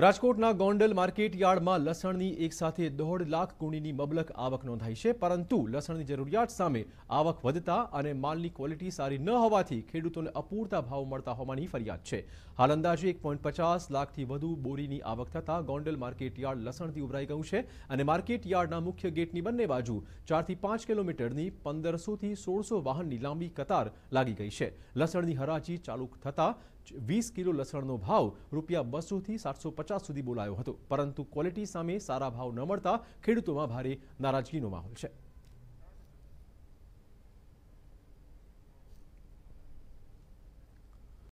રાજકોટના ગોંડલ માર્કેટ યાર્ડમાં લસણની એક સાથે દોઢ લાખ ગુણીની મબલક આવક નોંધાઈ છે પરંતુ લસણની જરૂરિયાત સામે આવક વધતા અને માલની ક્વોલિટી સારી ન હોવાથી ખેડૂતોને અપૂરતા ભાવ મળતા હોવાની ફરિયાદ છે હાલ અંદાજે એક પોઈન્ટ પચાસ લાખથી વધુ બોરીની આવક થતાં ગોંડલ માર્કેટ યાર્ડ લસણથી ઉભરાઈ ગયું છે અને માર્કેટ યાર્ડના મુખ્ય ગેટની બંને બાજુ ચારથી પાંચ કિલોમીટરની પંદરસોથી સોળસો વાહનની લાંબી કતાર લાગી ગઈ છે લસણની હરાજી ચાલુ થતાં વીસ કિલો લસણનો ભાવ રૂપિયા બસોથી સાતસો પચાસ સુધી બોલાયો હતો પરંતુ ક્વોલિટી સામે સારા ભાવ ન મળતા ખેડૂતોમાં ભારે નારાજગીનો માહોલ છે